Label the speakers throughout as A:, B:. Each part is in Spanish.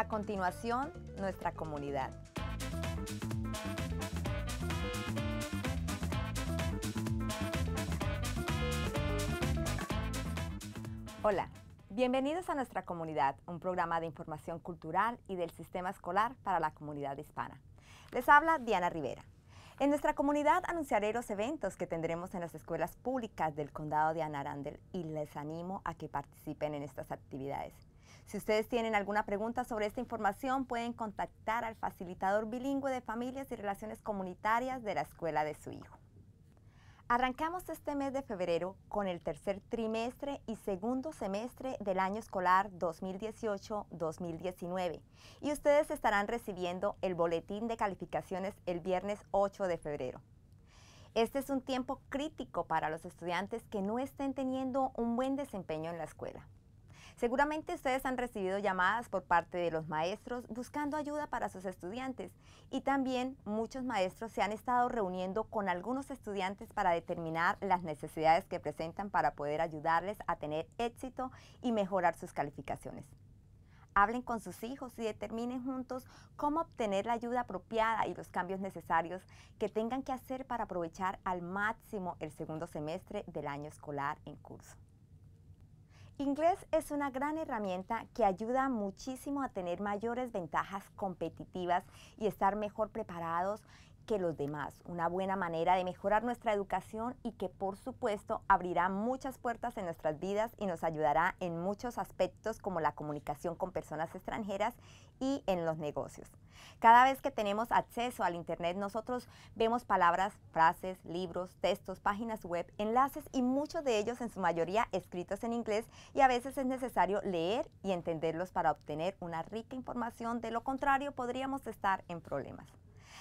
A: A continuación, nuestra comunidad. Hola, bienvenidos a nuestra comunidad, un programa de información cultural y del sistema escolar para la comunidad hispana. Les habla Diana Rivera. En nuestra comunidad anunciaré los eventos que tendremos en las escuelas públicas del condado de Anarandel y les animo a que participen en estas actividades. Si ustedes tienen alguna pregunta sobre esta información, pueden contactar al facilitador bilingüe de familias y relaciones comunitarias de la escuela de su hijo. Arrancamos este mes de febrero con el tercer trimestre y segundo semestre del año escolar 2018-2019 y ustedes estarán recibiendo el boletín de calificaciones el viernes 8 de febrero. Este es un tiempo crítico para los estudiantes que no estén teniendo un buen desempeño en la escuela. Seguramente ustedes han recibido llamadas por parte de los maestros buscando ayuda para sus estudiantes y también muchos maestros se han estado reuniendo con algunos estudiantes para determinar las necesidades que presentan para poder ayudarles a tener éxito y mejorar sus calificaciones. Hablen con sus hijos y determinen juntos cómo obtener la ayuda apropiada y los cambios necesarios que tengan que hacer para aprovechar al máximo el segundo semestre del año escolar en curso. Inglés es una gran herramienta que ayuda muchísimo a tener mayores ventajas competitivas y estar mejor preparados que los demás, una buena manera de mejorar nuestra educación y que por supuesto abrirá muchas puertas en nuestras vidas y nos ayudará en muchos aspectos como la comunicación con personas extranjeras y en los negocios. Cada vez que tenemos acceso al Internet, nosotros vemos palabras, frases, libros, textos, páginas web, enlaces y muchos de ellos en su mayoría escritos en inglés y a veces es necesario leer y entenderlos para obtener una rica información, de lo contrario podríamos estar en problemas.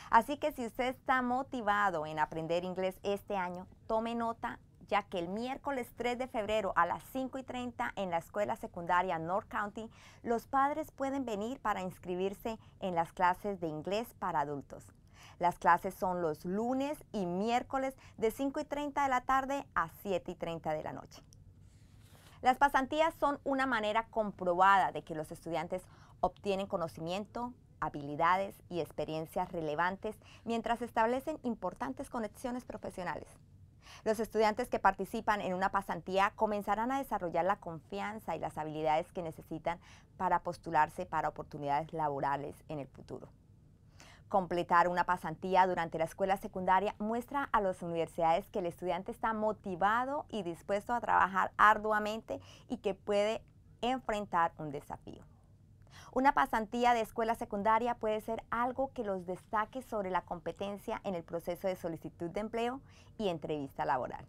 A: Así que si usted está motivado en aprender inglés este año, tome nota ya que el miércoles 3 de febrero a las 5 y 30 en la escuela secundaria North County, los padres pueden venir para inscribirse en las clases de inglés para adultos. Las clases son los lunes y miércoles de 5 y 30 de la tarde a 7 y 30 de la noche. Las pasantías son una manera comprobada de que los estudiantes obtienen conocimiento, habilidades y experiencias relevantes mientras establecen importantes conexiones profesionales. Los estudiantes que participan en una pasantía comenzarán a desarrollar la confianza y las habilidades que necesitan para postularse para oportunidades laborales en el futuro. Completar una pasantía durante la escuela secundaria muestra a las universidades que el estudiante está motivado y dispuesto a trabajar arduamente y que puede enfrentar un desafío. Una pasantía de escuela secundaria puede ser algo que los destaque sobre la competencia en el proceso de solicitud de empleo y entrevista laboral.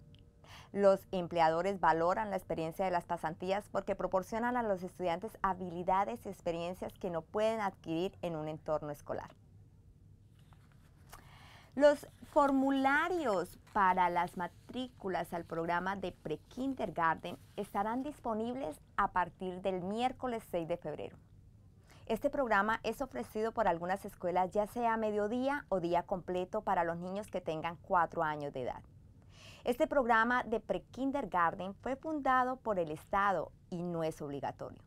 A: Los empleadores valoran la experiencia de las pasantías porque proporcionan a los estudiantes habilidades y experiencias que no pueden adquirir en un entorno escolar. Los formularios para las matrículas al programa de pre-kindergarten estarán disponibles a partir del miércoles 6 de febrero. Este programa es ofrecido por algunas escuelas ya sea mediodía o día completo para los niños que tengan cuatro años de edad. Este programa de pre-kindergarten fue fundado por el Estado y no es obligatorio.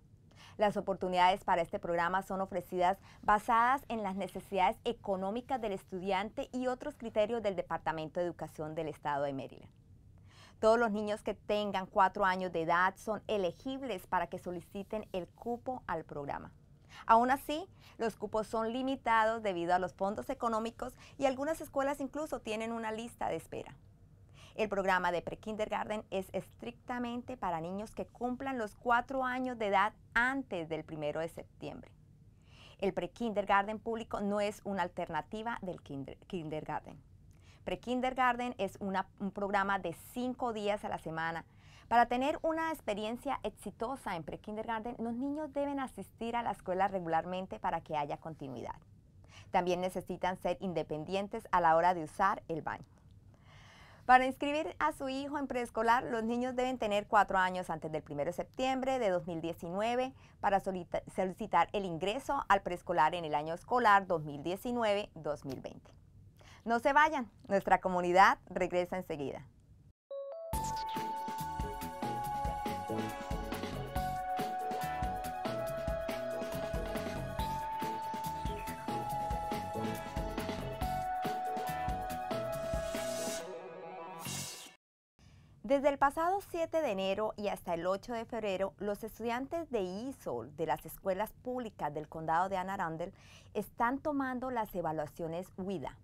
A: Las oportunidades para este programa son ofrecidas basadas en las necesidades económicas del estudiante y otros criterios del Departamento de Educación del Estado de Maryland. Todos los niños que tengan cuatro años de edad son elegibles para que soliciten el cupo al programa. Aún así, los cupos son limitados debido a los fondos económicos y algunas escuelas incluso tienen una lista de espera. El programa de pre-kindergarten es estrictamente para niños que cumplan los cuatro años de edad antes del primero de septiembre. El pre-kindergarten público no es una alternativa del kindergarten. Prekindergarten es un programa de cinco días a la semana para tener una experiencia exitosa en pre-kindergarten, los niños deben asistir a la escuela regularmente para que haya continuidad. También necesitan ser independientes a la hora de usar el baño. Para inscribir a su hijo en preescolar, los niños deben tener cuatro años antes del 1 de septiembre de 2019 para solicitar el ingreso al preescolar en el año escolar 2019-2020. No se vayan, nuestra comunidad regresa enseguida. Desde el pasado 7 de enero y hasta el 8 de febrero, los estudiantes de ISOL de las escuelas públicas del condado de Anne Arundel están tomando las evaluaciones WIDA.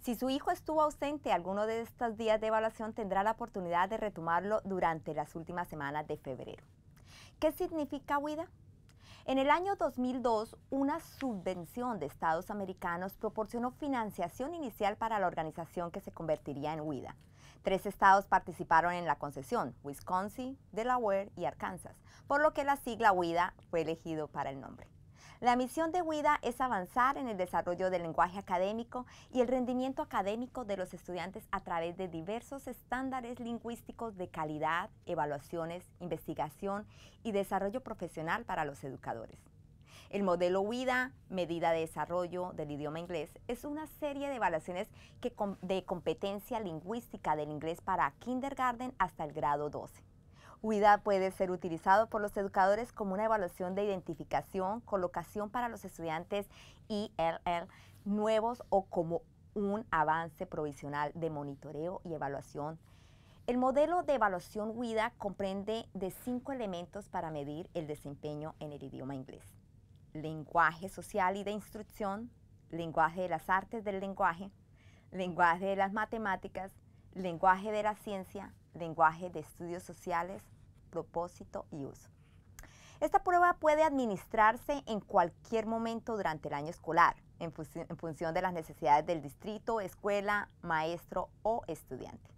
A: Si su hijo estuvo ausente alguno de estos días de evaluación, tendrá la oportunidad de retomarlo durante las últimas semanas de febrero. ¿Qué significa WIDA? En el año 2002, una subvención de Estados americanos proporcionó financiación inicial para la organización que se convertiría en WIDA. Tres estados participaron en la concesión, Wisconsin, Delaware y Arkansas, por lo que la sigla WIDA fue elegido para el nombre. La misión de WIDA es avanzar en el desarrollo del lenguaje académico y el rendimiento académico de los estudiantes a través de diversos estándares lingüísticos de calidad, evaluaciones, investigación y desarrollo profesional para los educadores. El modelo WIDA, medida de desarrollo del idioma inglés, es una serie de evaluaciones de competencia lingüística del inglés para kindergarten hasta el grado 12. UIDA puede ser utilizado por los educadores como una evaluación de identificación, colocación para los estudiantes ILL nuevos o como un avance provisional de monitoreo y evaluación. El modelo de evaluación UIDA comprende de cinco elementos para medir el desempeño en el idioma inglés. Lenguaje social y de instrucción, lenguaje de las artes del lenguaje, lenguaje de las matemáticas, lenguaje de la ciencia, lenguaje de estudios sociales, propósito y uso. Esta prueba puede administrarse en cualquier momento durante el año escolar, en, función de las necesidades del distrito, escuela, maestro o estudiante.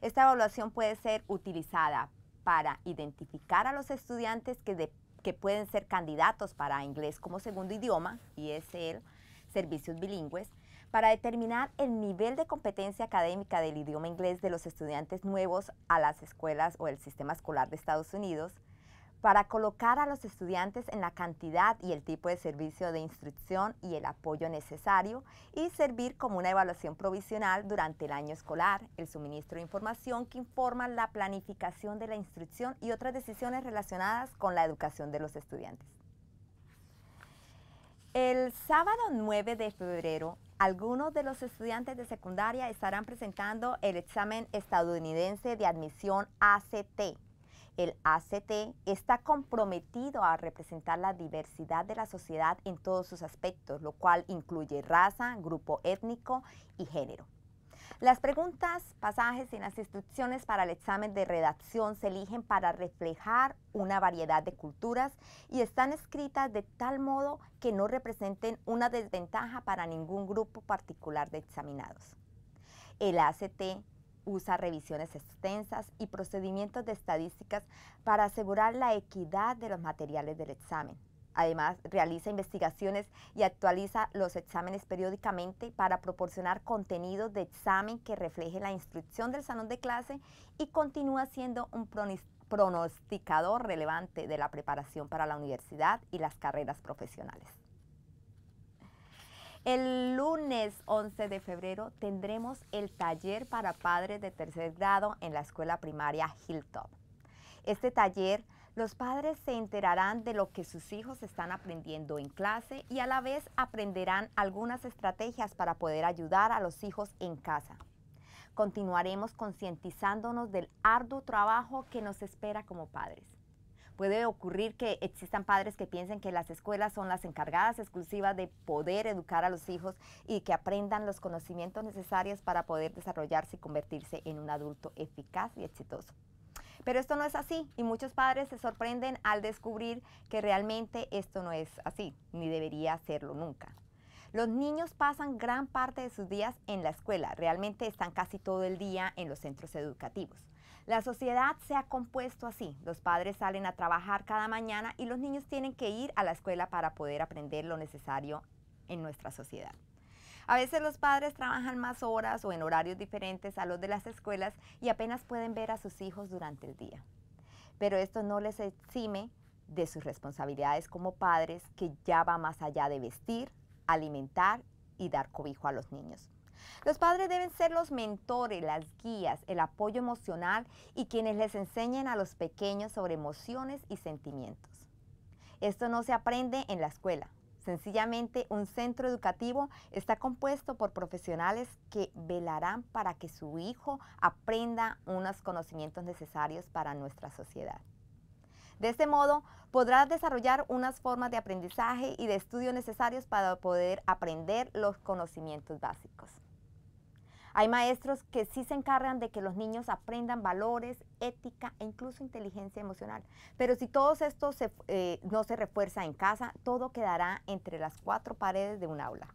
A: Esta evaluación puede ser utilizada para identificar a los estudiantes que, que pueden ser candidatos para inglés como segundo idioma, y es el servicios bilingües, para determinar el nivel de competencia académica del idioma inglés de los estudiantes nuevos a las escuelas o el sistema escolar de Estados Unidos, para colocar a los estudiantes en la cantidad y el tipo de servicio de instrucción y el apoyo necesario y servir como una evaluación provisional durante el año escolar, el suministro de información que informa la planificación de la instrucción y otras decisiones relacionadas con la educación de los estudiantes. El sábado 9 de febrero algunos de los estudiantes de secundaria estarán presentando el examen estadounidense de admisión ACT. El ACT está comprometido a representar la diversidad de la sociedad en todos sus aspectos, lo cual incluye raza, grupo étnico y género. Las preguntas, pasajes y las instrucciones para el examen de redacción se eligen para reflejar una variedad de culturas y están escritas de tal modo que no representen una desventaja para ningún grupo particular de examinados. El ACT usa revisiones extensas y procedimientos de estadísticas para asegurar la equidad de los materiales del examen. Además, realiza investigaciones y actualiza los exámenes periódicamente para proporcionar contenido de examen que refleje la instrucción del salón de clase y continúa siendo un pronosticador relevante de la preparación para la universidad y las carreras profesionales. El lunes 11 de febrero tendremos el taller para padres de tercer grado en la escuela primaria Hilltop. Este taller los padres se enterarán de lo que sus hijos están aprendiendo en clase y a la vez aprenderán algunas estrategias para poder ayudar a los hijos en casa. Continuaremos concientizándonos del arduo trabajo que nos espera como padres. Puede ocurrir que existan padres que piensen que las escuelas son las encargadas exclusivas de poder educar a los hijos y que aprendan los conocimientos necesarios para poder desarrollarse y convertirse en un adulto eficaz y exitoso. Pero esto no es así y muchos padres se sorprenden al descubrir que realmente esto no es así, ni debería serlo nunca. Los niños pasan gran parte de sus días en la escuela, realmente están casi todo el día en los centros educativos. La sociedad se ha compuesto así, los padres salen a trabajar cada mañana y los niños tienen que ir a la escuela para poder aprender lo necesario en nuestra sociedad. A veces los padres trabajan más horas o en horarios diferentes a los de las escuelas y apenas pueden ver a sus hijos durante el día. Pero esto no les exime de sus responsabilidades como padres que ya va más allá de vestir, alimentar y dar cobijo a los niños. Los padres deben ser los mentores, las guías, el apoyo emocional y quienes les enseñen a los pequeños sobre emociones y sentimientos. Esto no se aprende en la escuela, Sencillamente, un centro educativo está compuesto por profesionales que velarán para que su hijo aprenda unos conocimientos necesarios para nuestra sociedad. De este modo, podrás desarrollar unas formas de aprendizaje y de estudio necesarios para poder aprender los conocimientos básicos. Hay maestros que sí se encargan de que los niños aprendan valores, ética e incluso inteligencia emocional. Pero si todo esto eh, no se refuerza en casa, todo quedará entre las cuatro paredes de un aula.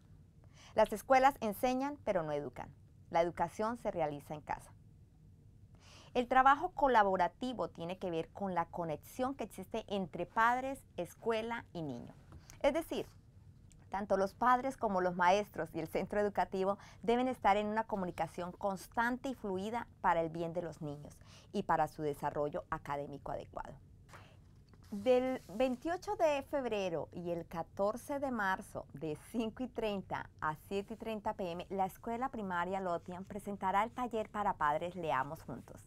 A: Las escuelas enseñan, pero no educan. La educación se realiza en casa. El trabajo colaborativo tiene que ver con la conexión que existe entre padres, escuela y niño. Es decir, tanto los padres como los maestros y el centro educativo deben estar en una comunicación constante y fluida para el bien de los niños y para su desarrollo académico adecuado. Del 28 de febrero y el 14 de marzo de 5 y 30 a 7 y 30 pm, la Escuela Primaria Lotian presentará el taller para padres Leamos Juntos.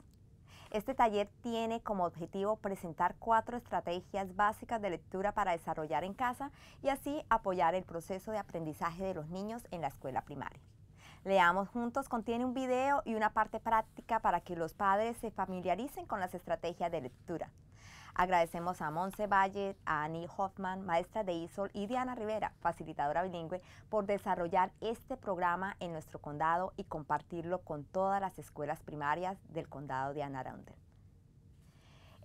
A: Este taller tiene como objetivo presentar cuatro estrategias básicas de lectura para desarrollar en casa y así apoyar el proceso de aprendizaje de los niños en la escuela primaria. Leamos Juntos contiene un video y una parte práctica para que los padres se familiaricen con las estrategias de lectura. Agradecemos a Monse Valle, a Annie Hoffman, maestra de ISOL, y Diana Rivera, facilitadora bilingüe, por desarrollar este programa en nuestro condado y compartirlo con todas las escuelas primarias del condado de Arundel.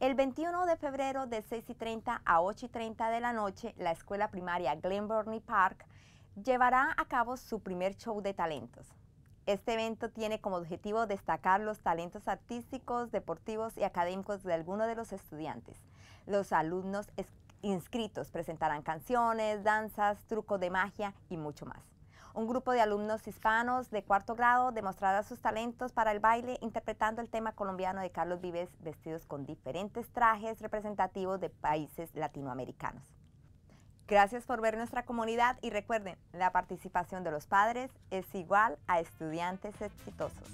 A: El 21 de febrero de 6 y 30 a 8 y 30 de la noche, la escuela primaria Glen Park llevará a cabo su primer show de talentos. Este evento tiene como objetivo destacar los talentos artísticos, deportivos y académicos de algunos de los estudiantes. Los alumnos inscritos presentarán canciones, danzas, trucos de magia y mucho más. Un grupo de alumnos hispanos de cuarto grado demostrará sus talentos para el baile interpretando el tema colombiano de Carlos Vives vestidos con diferentes trajes representativos de países latinoamericanos. Gracias por ver nuestra comunidad y recuerden, la participación de los padres es igual a estudiantes exitosos.